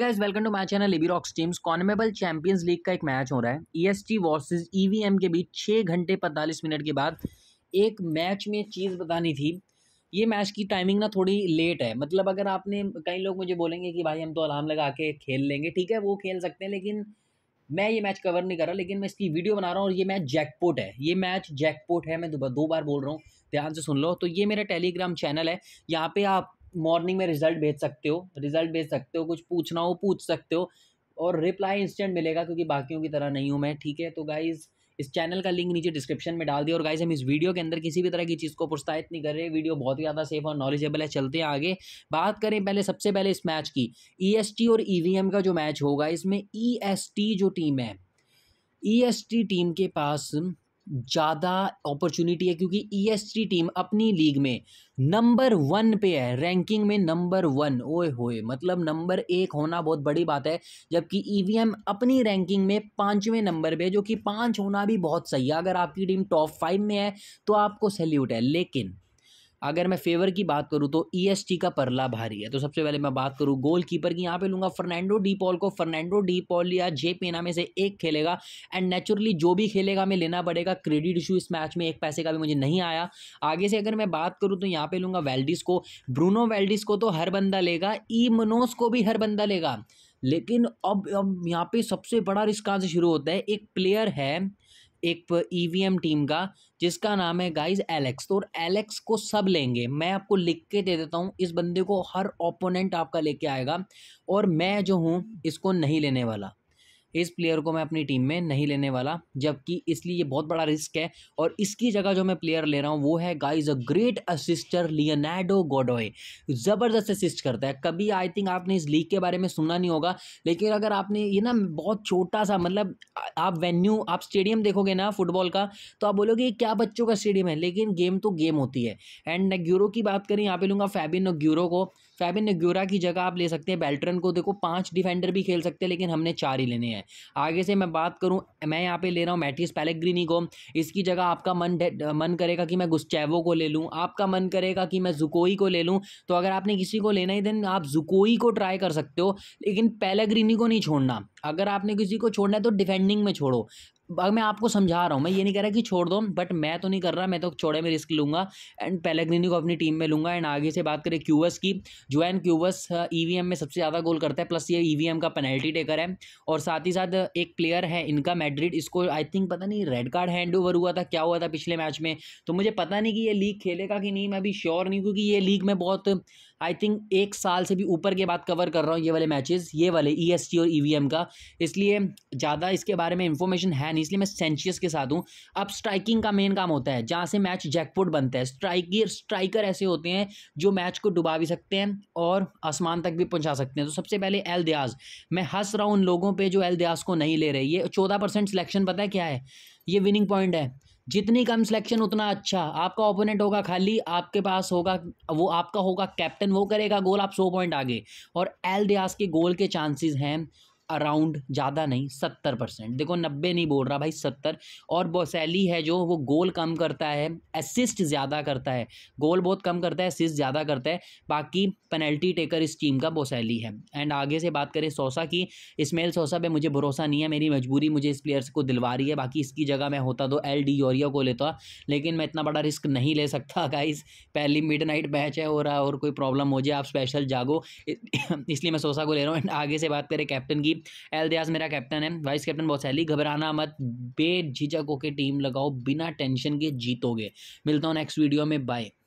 guys welcome to my channel Libby rocks teams CONMEBOL Champions League का एक match हो रहा है ईएसटी वर्सेस ईवीएम के बीच छः घंटे पैंतालीस मिनट के बाद एक मैच में चीज़ बतानी थी ये मैच की टाइमिंग ना थोड़ी लेट है मतलब अगर आपने कई लोग मुझे बोलेंगे कि भाई हम तो अलार्म लगा के खेल लेंगे ठीक है वो खेल सकते हैं लेकिन मैं ये मैच कवर नहीं कर रहा लेकिन मैं इसकी वीडियो बना रहा हूँ और ये मैच जैकपोट है ये मैच जैकपोट है मैं दो बार बोल रहा हूँ ध्यान से सुन लो तो ये मेरा टेलीग्राम चैनल है यहाँ पे आप मॉर्निंग में रिजल्ट भेज सकते हो रिजल्ट भेज सकते हो कुछ पूछना हो पूछ सकते हो और रिप्लाई इंस्टेंट मिलेगा क्योंकि बाकियों की तरह नहीं हूँ मैं ठीक है तो गाइज़ इस चैनल का लिंक नीचे डिस्क्रिप्शन में डाल दिया और गाइज हम इस वीडियो के अंदर किसी भी तरह की चीज़ को प्रोत्साहित नहीं कर रहे वीडियो बहुत ही ज़्यादा सेफ और नॉलेजेबल है चलते हैं आगे बात करें पहले सबसे पहले इस मैच की ई e और ई e का जो मैच होगा इसमें ई e जो टीम है ई टीम के पास ज़्यादा अपॉर्चुनिटी है क्योंकि ई e टीम अपनी लीग में नंबर वन पे है रैंकिंग में नंबर वन ओए होए मतलब नंबर एक होना बहुत बड़ी बात है जबकि ई e अपनी रैंकिंग में पाँचवें नंबर पे जो कि पाँच होना भी बहुत सही है अगर आपकी टीम टॉप फाइव में है तो आपको सैल्यूट है लेकिन अगर मैं फेवर की बात करूँ तो ई e का परला भारी है तो सबसे पहले मैं बात करूँ गोल कीपर की यहाँ पे लूँगा फर्नैंडो डी पॉल को फर्नैंडो डी पॉल या जे पेना में से एक खेलेगा एंड नेचुरली जो भी खेलेगा हमें लेना पड़ेगा क्रेडिट इशू इस मैच में एक पैसे का भी मुझे नहीं आया आगे से अगर मैं बात करूँ तो यहाँ पर लूँगा वेल्डिस को ब्रूनो वेल्डिस को तो हर बंदा लेगा ई मनोज को भी हर बंदा लेगा लेकिन अब अब यहाँ पर सबसे बड़ा रिस्क कहाँ से शुरू होता है एक प्लेयर है एक ई e टीम का जिसका नाम है गाइज एलेक्स तो और एलेक्स को सब लेंगे मैं आपको लिख के दे देता हूँ इस बंदे को हर ओपोनेंट आपका लेके आएगा और मैं जो हूँ इसको नहीं लेने वाला इस प्लेयर को मैं अपनी टीम में नहीं लेने वाला जबकि इसलिए ये बहुत बड़ा रिस्क है और इसकी जगह जो मैं प्लेयर ले रहा हूँ वो है गाइज अ ग्रेट असिस्टर लियोनाडो गोडोए ज़बरदस्त असिस्ट करता है कभी आई थिंक आपने इस लीग के बारे में सुना नहीं होगा लेकिन अगर आपने ये ना बहुत छोटा सा मतलब आप वेन्यू आप स्टेडियम देखोगे ना फुटबॉल का तो आप बोलोगे क्या बच्चों का स्टेडियम है लेकिन गेम तो गेम होती है एंड नग्यूरो की बात करें यहाँ पे लूँगा फैबिन नग्यूरो को फैबिन नग्यूरा की जगह आप ले सकते हैं बेल्ट्रन को देखो पाँच डिफेंडर भी खेल सकते हैं लेकिन हमने चार ही लेने हैं आगे से मैं बात करूँ मैं यहाँ पे ले रहा हूँ मैटिस पैलेग्रीनी को इसकी जगह आपका मन मन करेगा कि मैं गुस्चैवो को ले लूँ आपका मन करेगा कि मैं जुकोई को ले लूँ तो अगर आपने किसी को लेना ही देन आप जुकोई को ट्राई कर सकते हो लेकिन पैलेग्रीनी को नहीं छोड़ना अगर आपने किसी को छोड़ना है तो डिफेंडिंग में छोड़ो अब मैं आपको समझा रहा हूँ मैं ये नहीं कह रहा कि छोड़ दो बट मैं तो नहीं कर रहा मैं तो छोड़े में रिस्क लूँगा एंड पैलेग्रिनी को अपनी टीम में लूँगा एंड आगे से बात करें क्यूएस की जो एन क्यूएस ई में सबसे ज़्यादा गोल करता है प्लस ये ई e का पेनल्टी टेकर है और साथ ही साथ एक प्लेयर है इनका मैड्रिड इसको आई थिंक पता नहीं रेड कार्ड हैंड ओवर हुआ था क्या हुआ था पिछले मैच में तो मुझे पता नहीं कि ये लीग खेलेगा कि नहीं मैं अभी श्योर नहीं क्योंकि ये लीग में बहुत आई थिंक एक साल से भी ऊपर के बाद कवर कर रहा हूँ ये वाले मैचेस ये वाले ई e और ई e का इसलिए ज़्यादा इसके बारे में इन्फॉर्मेशन है नहीं इसलिए मैं सेंचियस के साथ हूँ अब स्ट्राइकिंग का मेन काम होता है जहाँ से मैच जैकपोट बनता है स्ट्राइकर स्ट्राइकर ऐसे होते हैं जो मैच को डुबा भी सकते हैं और आसमान तक भी पहुँचा सकते हैं तो सबसे पहले एल दयाज मैं हंस रहा हूँ उन लोगों पर जो एल दयाज को नहीं ले रही है चौदह परसेंट सिलेक्शन पता है क्या है ये विनिंग पॉइंट है जितनी कम सिलेक्शन उतना अच्छा आपका ओपोनेंट होगा खाली आपके पास होगा वो आपका होगा कैप्टन वो करेगा गोल आप सौ पॉइंट आगे और एल दियास के गोल के चांसेस हैं अराउंड ज़्यादा नहीं सत्तर परसेंट देखो नब्बे नहीं बोल रहा भाई सत्तर और बोसैली है जो वो गोल कम करता है असिस्ट ज़्यादा करता है गोल बहुत कम करता है असिस्ट ज़्यादा करता है बाकी पेनल्टी टेकर इस टीम का बोसैली है एंड आगे से बात करें सोसा की इसमेल सोसा पे मुझे भरोसा नहीं है मेरी मजबूरी मुझे इस प्लेयर्स को दिलवा रही है बाकी इसकी जगह मैं होता तो एल डी योरिया को लेता लेकिन मैं इतना बड़ा रिस्क नहीं ले सकता इस पहली मिड नाइट मैच है और, और कोई प्रॉब्लम हो जाए आप स्पेशल जागो इसलिए मैं सोसा को ले रहा हूँ एंड आगे से बात करें कैप्टन की एलदियास मेरा कैप्टन है वाइस कैप्टन बहुत सहली घबराना मत बेझिझक होकर टीम लगाओ बिना टेंशन के जीतोगे मिलता हूँ नेक्स्ट वीडियो में बाय